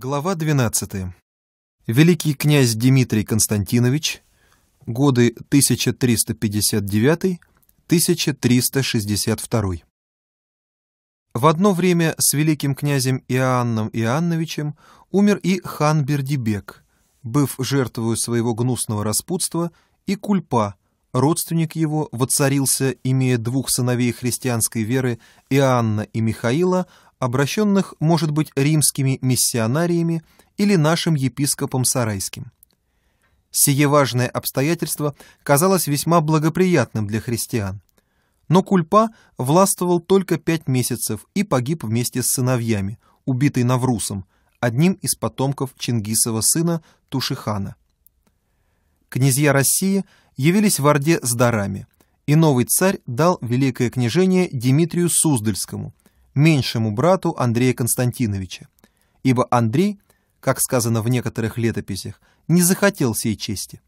Глава 12. Великий князь Дмитрий Константинович, годы 1359-1362. В одно время с великим князем Иоанном Иоанновичем умер и хан Бердибек, быв жертвою своего гнусного распутства, и Кульпа, родственник его, воцарился, имея двух сыновей христианской веры Иоанна и Михаила, обращенных, может быть, римскими миссионариями или нашим епископом Сарайским. Сие важное обстоятельство казалось весьма благоприятным для христиан. Но Кульпа властвовал только пять месяцев и погиб вместе с сыновьями, убитый Наврусом, одним из потомков Чингисова сына Тушихана. Князья России явились в Орде с дарами, и новый царь дал великое княжение Дмитрию Суздальскому, меньшему брату Андрея Константиновича, ибо Андрей, как сказано в некоторых летописях, не захотел сей чести.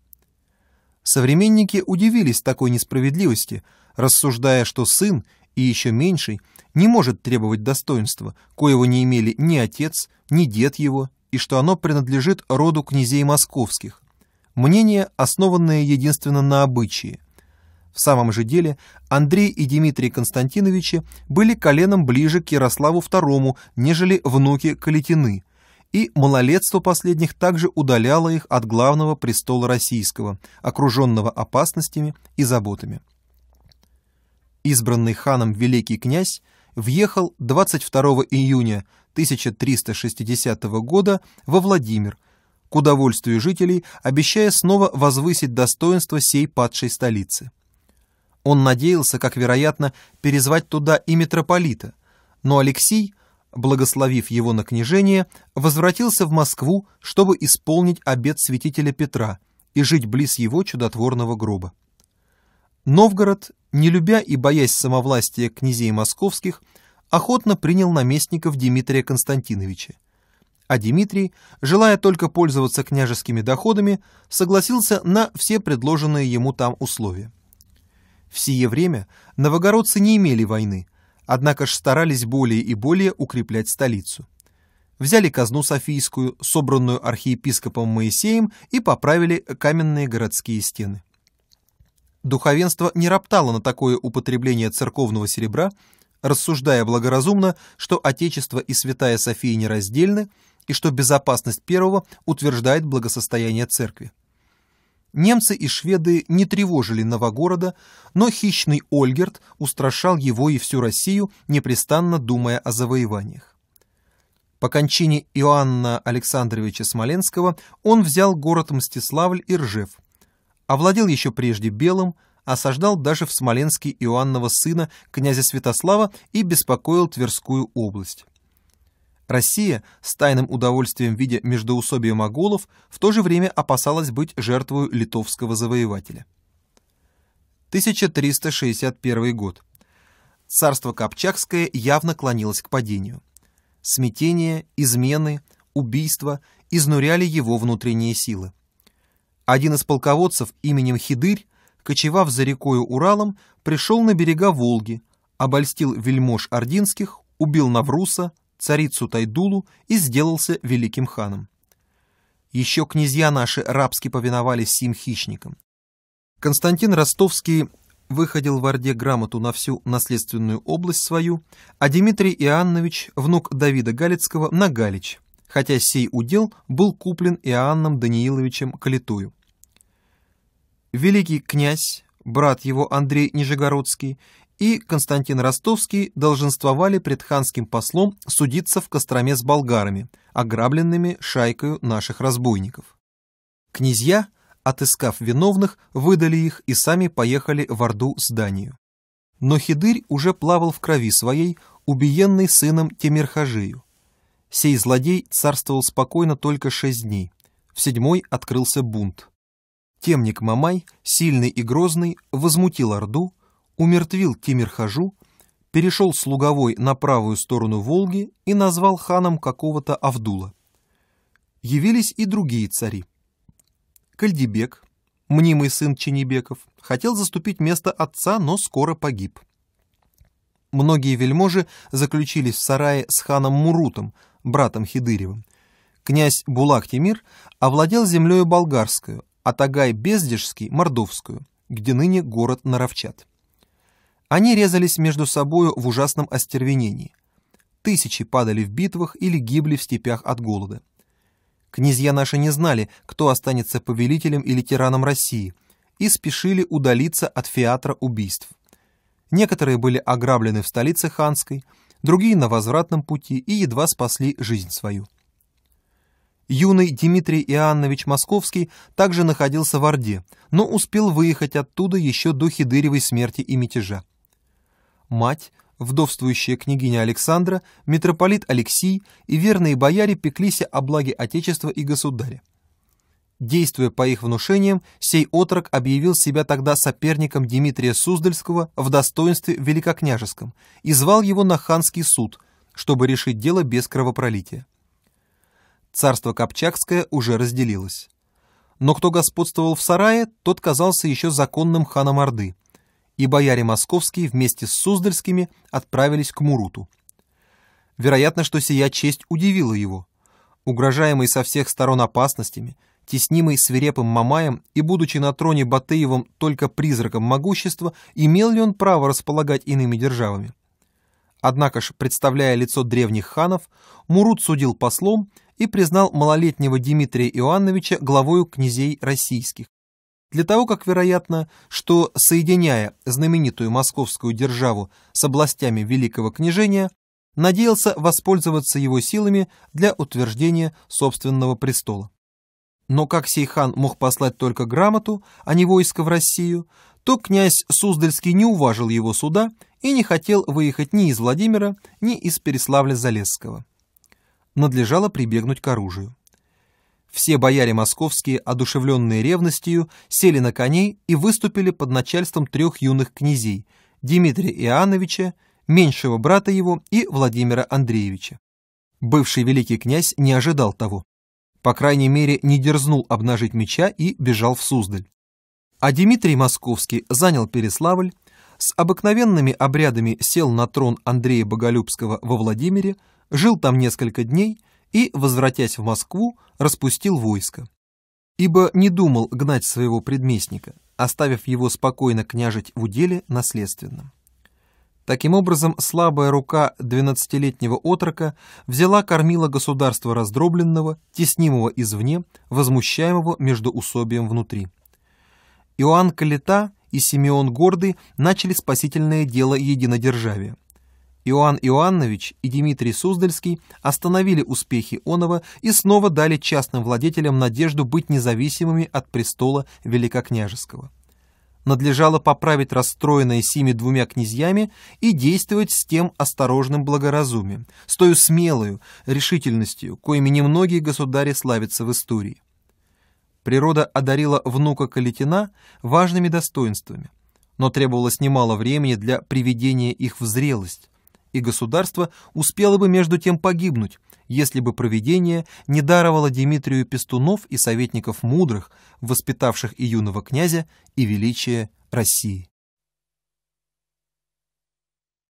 Современники удивились такой несправедливости, рассуждая, что сын и еще меньший не может требовать достоинства, коего не имели ни отец, ни дед его, и что оно принадлежит роду князей московских. Мнение, основанное единственно на обычае. В самом же деле Андрей и Дмитрий Константиновичи были коленом ближе к Ярославу II, нежели внуки Калитины, и малолетство последних также удаляло их от главного престола российского, окруженного опасностями и заботами. Избранный ханом великий князь въехал 22 июня 1360 года во Владимир, к удовольствию жителей, обещая снова возвысить достоинство сей падшей столицы. Он надеялся, как вероятно, перезвать туда и митрополита, но Алексей, благословив его на княжение, возвратился в Москву, чтобы исполнить обет святителя Петра и жить близ его чудотворного гроба. Новгород, не любя и боясь самовластия князей московских, охотно принял наместников Дмитрия Константиновича. А Дмитрий, желая только пользоваться княжескими доходами, согласился на все предложенные ему там условия. В сие время новогородцы не имели войны, однако ж старались более и более укреплять столицу. Взяли казну Софийскую, собранную архиепископом Моисеем, и поправили каменные городские стены. Духовенство не роптало на такое употребление церковного серебра, рассуждая благоразумно, что Отечество и Святая София нераздельны, и что безопасность первого утверждает благосостояние церкви. Немцы и шведы не тревожили Новогорода, но хищный Ольгерт устрашал его и всю Россию, непрестанно думая о завоеваниях. По кончине Иоанна Александровича Смоленского он взял город Мстиславль и Ржев, овладел еще прежде Белым, осаждал даже в Смоленске Иоаннова сына, князя Святослава, и беспокоил Тверскую область. Россия, с тайным удовольствием видя междоусобие моголов, в то же время опасалась быть жертвою литовского завоевателя. 1361 год. Царство Копчакское явно клонилось к падению. Смятение, измены, убийства изнуряли его внутренние силы. Один из полководцев именем Хидырь, кочевав за рекою Уралом, пришел на берега Волги, обольстил вельмож Ординских, убил Навруса, царицу Тайдулу и сделался великим ханом. Еще князья наши рабски повиновались сим хищникам. Константин Ростовский выходил в Орде грамоту на всю наследственную область свою, а Дмитрий Иоаннович, внук Давида Галицкого, на Галич, хотя сей удел был куплен Иоанном Данииловичем Калитую. Великий князь, брат его Андрей Нижегородский, и Константин Ростовский долженствовали пред ханским послом судиться в Костроме с болгарами, ограбленными шайкою наших разбойников. Князья, отыскав виновных, выдали их и сами поехали в Орду с Данию. Но Хидырь уже плавал в крови своей, убиенный сыном Темирхажию. Сей злодей царствовал спокойно только шесть дней. В седьмой открылся бунт. Темник Мамай, сильный и грозный, возмутил Орду, умертвил Тимирхажу, перешел с Луговой на правую сторону Волги и назвал ханом какого-то Авдула. Явились и другие цари. Кальдибек, мнимый сын Ченебеков, хотел заступить место отца, но скоро погиб. Многие вельможи заключились в сарае с ханом Мурутом, братом Хидыревым. Князь Булак-Тимир овладел землею болгарскую, а Тагай-Бездежский – мордовскую, где ныне город Наровчат. Они резались между собою в ужасном остервенении. Тысячи падали в битвах или гибли в степях от голода. Князья наши не знали, кто останется повелителем или тираном России, и спешили удалиться от фиатра убийств. Некоторые были ограблены в столице ханской, другие на возвратном пути и едва спасли жизнь свою. Юный Дмитрий Иоаннович Московский также находился в Орде, но успел выехать оттуда еще до Хидыревой смерти и мятежа мать, вдовствующая княгиня Александра, митрополит Алексий и верные бояре пеклись о благе Отечества и Государя. Действуя по их внушениям, сей отрок объявил себя тогда соперником Дмитрия Суздальского в достоинстве великокняжеском и звал его на ханский суд, чтобы решить дело без кровопролития. Царство Копчакское уже разделилось. Но кто господствовал в сарае, тот казался еще законным ханом Орды, и бояре московские вместе с суздальскими отправились к Муруту. Вероятно, что сия честь удивила его. Угрожаемый со всех сторон опасностями, теснимый свирепым Мамаем и будучи на троне Батыевым только призраком могущества, имел ли он право располагать иными державами? Однако ж, представляя лицо древних ханов, Мурут судил послом и признал малолетнего Дмитрия Иоанновича главою князей российских для того как вероятно, что, соединяя знаменитую московскую державу с областями Великого княжения, надеялся воспользоваться его силами для утверждения собственного престола. Но как сей хан мог послать только грамоту, а не войско в Россию, то князь Суздальский не уважил его суда и не хотел выехать ни из Владимира, ни из Переславля-Залесского. Надлежало прибегнуть к оружию. Все бояре московские, одушевленные ревностью, сели на коней и выступили под начальством трех юных князей – Дмитрия Иоанновича, меньшего брата его и Владимира Андреевича. Бывший великий князь не ожидал того. По крайней мере, не дерзнул обнажить меча и бежал в Суздаль. А Дмитрий Московский занял Переславль, с обыкновенными обрядами сел на трон Андрея Боголюбского во Владимире, жил там несколько дней – и, возвратясь в Москву, распустил войско. Ибо не думал гнать своего предместника, оставив его спокойно княжить в уделе наследственном. Таким образом, слабая рука двенадцатилетнего отрока взяла кормила государства раздробленного, теснимого извне, возмущаемого между усобием внутри. Иоанн Калита и Симеон Гордый начали спасительное дело единодержавия. Иоанн Иоаннович и Дмитрий Суздальский остановили успехи Онова и снова дали частным владетелям надежду быть независимыми от престола Великокняжеского. Надлежало поправить расстроенное сими двумя князьями и действовать с тем осторожным благоразумием, с той смелою решительностью, коими немногие государи славятся в истории. Природа одарила внука Калитина важными достоинствами, но требовалось немало времени для приведения их в зрелость, и государство успело бы между тем погибнуть, если бы провидение не даровало Дмитрию Пестунов и советников мудрых, воспитавших и юного князя, и величие России.